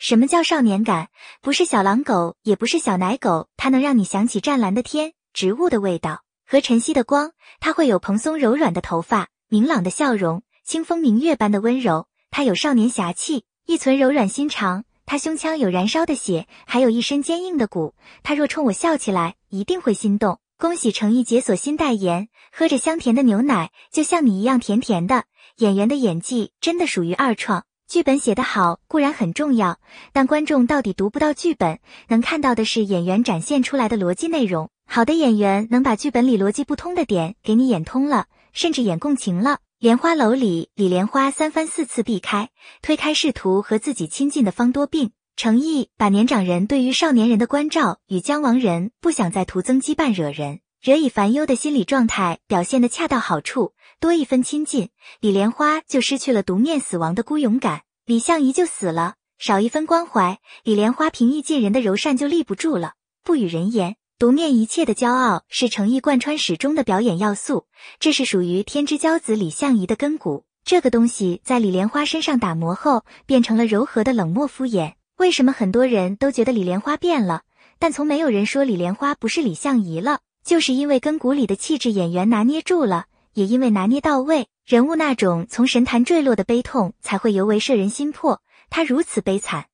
什么叫少年感？不是小狼狗，也不是小奶狗，它能让你想起湛蓝的天、植物的味道和晨曦的光。它会有蓬松柔软的头发，明朗的笑容，清风明月般的温柔。它有少年侠气，一存柔软心肠。它胸腔有燃烧的血，还有一身坚硬的骨。它若冲我笑起来，一定会心动。恭喜成毅解锁新代言，喝着香甜的牛奶，就像你一样甜甜的。演员的演技真的属于二创。剧本写得好固然很重要，但观众到底读不到剧本，能看到的是演员展现出来的逻辑内容。好的演员能把剧本里逻辑不通的点给你演通了，甚至演共情了。《莲花楼》里李莲花三番四次避开、推开试图和自己亲近的方多病，程毅把年长人对于少年人的关照与姜王人不想再徒增羁绊惹人、惹以烦忧的心理状态表现的恰到好处。多一分亲近，李莲花就失去了独面死亡的孤勇感；李相夷就死了。少一分关怀，李莲花平易近人的柔善就立不住了。不与人言，独面一切的骄傲是诚意贯穿始终的表演要素。这是属于天之骄子李相夷的根骨。这个东西在李莲花身上打磨后，变成了柔和的冷漠敷衍。为什么很多人都觉得李莲花变了，但从没有人说李莲花不是李相夷了？就是因为根骨里的气质演员拿捏住了。也因为拿捏到位，人物那种从神坛坠落的悲痛才会尤为摄人心魄。他如此悲惨，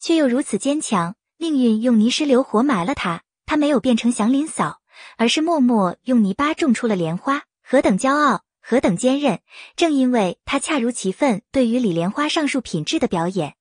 却又如此坚强。命运用泥石流活埋了他，他没有变成祥林嫂，而是默默用泥巴种出了莲花。何等骄傲，何等坚韧！正因为他恰如其分对于李莲花上述品质的表演，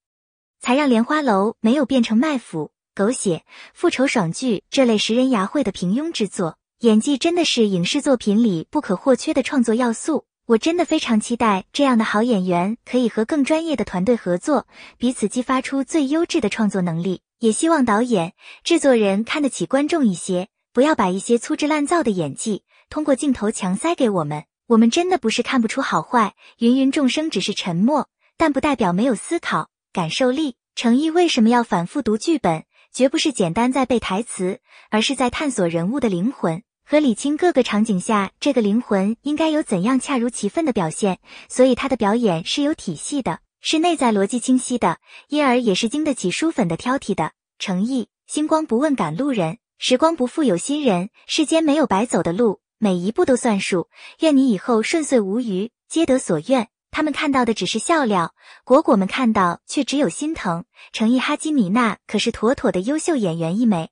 才让莲花楼没有变成卖腐、狗血、复仇爽剧这类食人牙慧的平庸之作。演技真的是影视作品里不可或缺的创作要素。我真的非常期待这样的好演员可以和更专业的团队合作，彼此激发出最优质的创作能力。也希望导演、制作人看得起观众一些，不要把一些粗制滥造的演技通过镜头强塞给我们。我们真的不是看不出好坏，芸芸众生只是沉默，但不代表没有思考、感受力。程毅为什么要反复读剧本？绝不是简单在背台词，而是在探索人物的灵魂和理清各个场景下这个灵魂应该有怎样恰如其分的表现。所以他的表演是有体系的，是内在逻辑清晰的，因而也是经得起书粉的挑剔的。诚意，星光不问赶路人，时光不负有心人。世间没有白走的路，每一步都算数。愿你以后顺遂无虞，皆得所愿。他们看到的只是笑料，果果们看到却只有心疼。成毅哈基米娜可是妥妥的优秀演员一枚。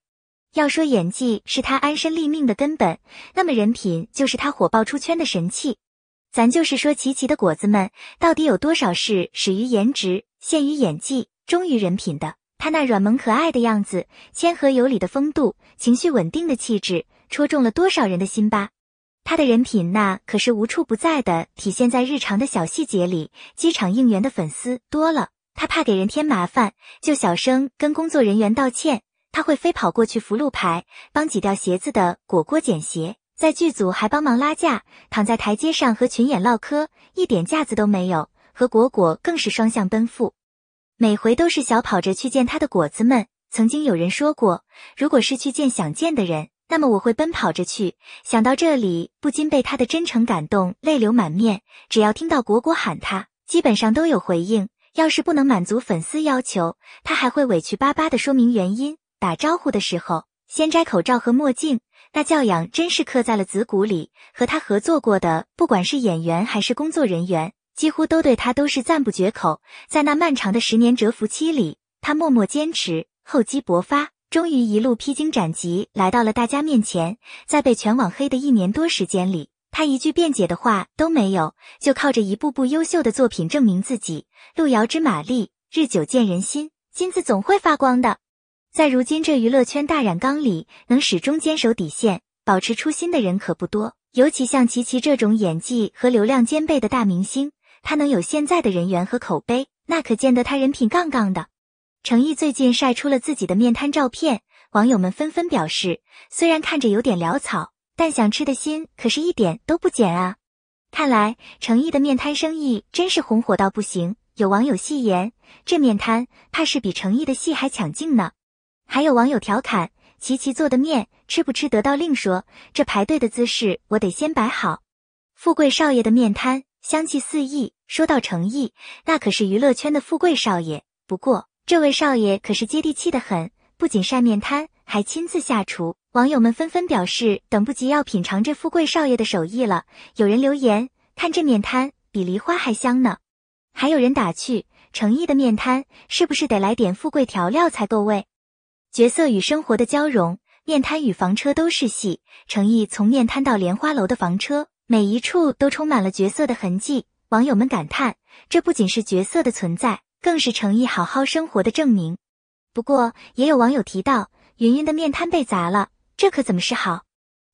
要说演技是他安身立命的根本，那么人品就是他火爆出圈的神器。咱就是说，琪琪的果子们到底有多少是始于颜值、陷于演技、忠于人品的？他那软萌可爱的样子，谦和有礼的风度，情绪稳定的气质，戳中了多少人的心吧？他的人品，那可是无处不在的，体现在日常的小细节里。机场应援的粉丝多了，他怕给人添麻烦，就小声跟工作人员道歉。他会飞跑过去扶路牌，帮挤掉鞋子的果果捡鞋，在剧组还帮忙拉架，躺在台阶上和群演唠嗑，一点架子都没有。和果果更是双向奔赴，每回都是小跑着去见他的果子们。曾经有人说过，如果是去见想见的人。那么我会奔跑着去。想到这里，不禁被他的真诚感动，泪流满面。只要听到果果喊他，基本上都有回应。要是不能满足粉丝要求，他还会委屈巴巴的说明原因。打招呼的时候，先摘口罩和墨镜，那教养真是刻在了子骨里。和他合作过的，不管是演员还是工作人员，几乎都对他都是赞不绝口。在那漫长的十年蛰伏期里，他默默坚持，厚积薄发。终于一路披荆斩棘来到了大家面前。在被全网黑的一年多时间里，他一句辩解的话都没有，就靠着一部部优秀的作品证明自己。路遥知马力，日久见人心，金子总会发光的。在如今这娱乐圈大染缸里，能始终坚守底线、保持初心的人可不多。尤其像琪琪这种演技和流量兼备的大明星，他能有现在的人缘和口碑，那可见得他人品杠杠的。程毅最近晒出了自己的面摊照片，网友们纷纷表示，虽然看着有点潦草，但想吃的心可是一点都不减啊。看来程毅的面摊生意真是红火到不行。有网友戏言，这面摊怕是比程毅的戏还抢镜呢。还有网友调侃，琪琪做的面吃不吃得到另说，这排队的姿势我得先摆好。富贵少爷的面摊香气四溢。说到程毅，那可是娱乐圈的富贵少爷。不过。这位少爷可是接地气的很，不仅善面摊，还亲自下厨。网友们纷纷表示等不及要品尝这富贵少爷的手艺了。有人留言：“看这面摊，比梨花还香呢。”还有人打趣：“成毅的面摊是不是得来点富贵调料才够味？”角色与生活的交融，面摊与房车都是戏。成毅从面摊到莲花楼的房车，每一处都充满了角色的痕迹。网友们感叹：“这不仅是角色的存在。”更是诚意好好生活的证明。不过，也有网友提到，云云的面摊被砸了，这可怎么是好？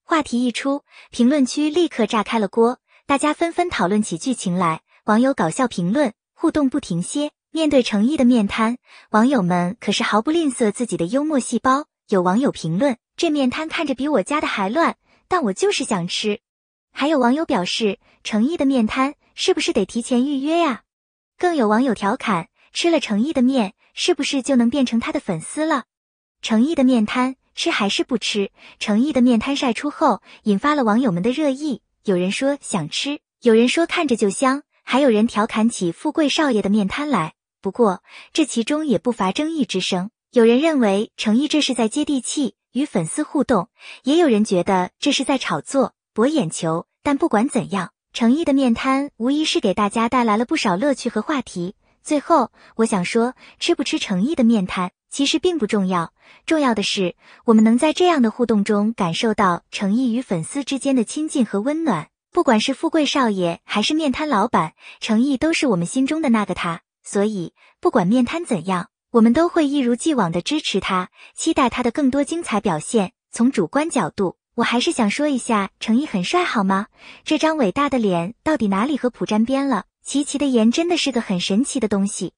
话题一出，评论区立刻炸开了锅，大家纷纷讨论起剧情来。网友搞笑评论互动不停歇。面对诚意的面瘫，网友们可是毫不吝啬自己的幽默细胞。有网友评论：“这面摊看着比我家的还乱，但我就是想吃。”还有网友表示：“诚意的面摊是不是得提前预约呀？”更有网友调侃。吃了诚毅的面，是不是就能变成他的粉丝了？诚毅的面摊吃还是不吃？诚毅的面摊晒出后，引发了网友们的热议。有人说想吃，有人说看着就香，还有人调侃起富贵少爷的面摊来。不过这其中也不乏争议之声。有人认为诚毅这是在接地气，与粉丝互动；也有人觉得这是在炒作，博眼球。但不管怎样，诚毅的面摊无疑是给大家带来了不少乐趣和话题。最后，我想说，吃不吃诚意的面摊其实并不重要，重要的是我们能在这样的互动中感受到诚意与粉丝之间的亲近和温暖。不管是富贵少爷还是面摊老板，诚意都是我们心中的那个他。所以，不管面摊怎样，我们都会一如既往的支持他，期待他的更多精彩表现。从主观角度，我还是想说一下，诚毅很帅，好吗？这张伟大的脸到底哪里和普沾边了？齐齐的颜真的是个很神奇的东西，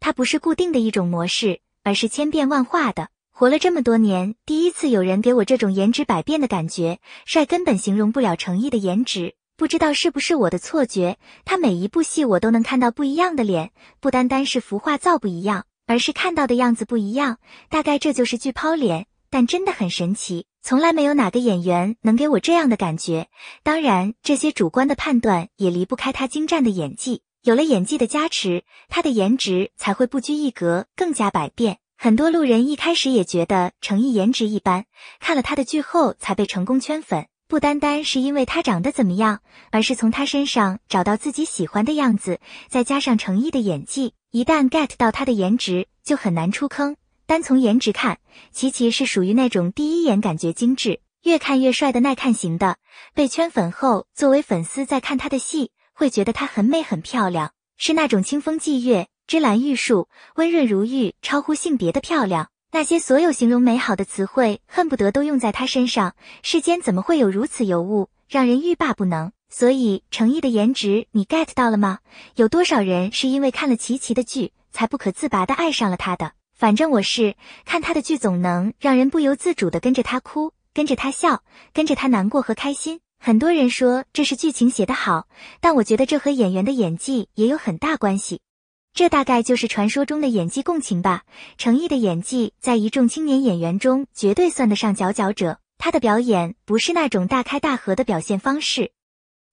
它不是固定的一种模式，而是千变万化的。活了这么多年，第一次有人给我这种颜值百变的感觉，帅根本形容不了成毅的颜值。不知道是不是我的错觉，他每一部戏我都能看到不一样的脸，不单单是服化造不一样，而是看到的样子不一样。大概这就是巨抛脸，但真的很神奇。从来没有哪个演员能给我这样的感觉，当然这些主观的判断也离不开他精湛的演技。有了演技的加持，他的颜值才会不拘一格，更加百变。很多路人一开始也觉得成毅颜值一般，看了他的剧后才被成功圈粉。不单单是因为他长得怎么样，而是从他身上找到自己喜欢的样子，再加上成毅的演技，一旦 get 到他的颜值，就很难出坑。单从颜值看，琪琪是属于那种第一眼感觉精致，越看越帅的耐看型的。被圈粉后，作为粉丝在看他的戏，会觉得她很美、很漂亮，是那种清风霁月、芝兰玉树、温润如玉，超乎性别的漂亮。那些所有形容美好的词汇，恨不得都用在她身上。世间怎么会有如此尤物，让人欲罢不能？所以，成毅的颜值你 get 到了吗？有多少人是因为看了琪琪的剧，才不可自拔的爱上了她的？反正我是看他的剧，总能让人不由自主的跟着他哭，跟着他笑，跟着他难过和开心。很多人说这是剧情写的好，但我觉得这和演员的演技也有很大关系。这大概就是传说中的演技共情吧。程毅的演技在一众青年演员中绝对算得上佼佼者。他的表演不是那种大开大合的表现方式，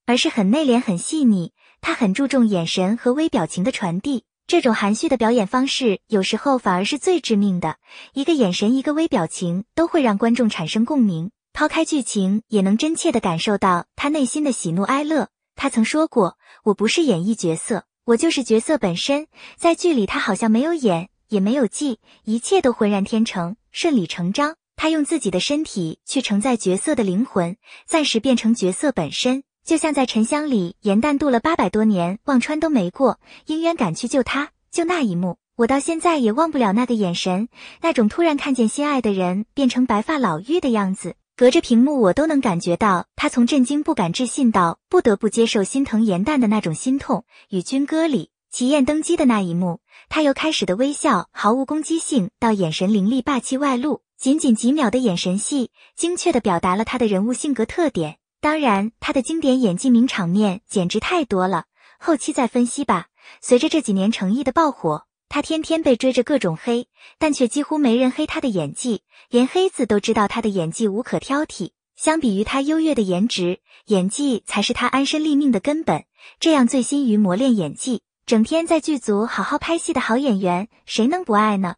而是很内敛、很细腻。他很注重眼神和微表情的传递。这种含蓄的表演方式，有时候反而是最致命的。一个眼神，一个微表情，都会让观众产生共鸣。抛开剧情，也能真切地感受到他内心的喜怒哀乐。他曾说过：“我不是演绎角色，我就是角色本身。在剧里，他好像没有演，也没有记，一切都浑然天成，顺理成章。他用自己的身体去承载角色的灵魂，暂时变成角色本身。”就像在沉香里，颜淡度了八百多年，忘川都没过。应渊赶去救他，就那一幕，我到现在也忘不了那个眼神，那种突然看见心爱的人变成白发老妪的样子。隔着屏幕，我都能感觉到他从震惊不敢置信到不得不接受心疼颜淡的那种心痛。与君歌里，齐燕登基的那一幕，他由开始的微笑毫无攻击性，到眼神凌厉霸气外露，仅仅几秒的眼神戏，精确地表达了他的人物性格特点。当然，他的经典演技名场面简直太多了，后期再分析吧。随着这几年《成毅》的爆火，他天天被追着各种黑，但却几乎没人黑他的演技，连黑子都知道他的演技无可挑剔。相比于他优越的颜值，演技才是他安身立命的根本。这样醉心于磨练演技，整天在剧组好好拍戏的好演员，谁能不爱呢？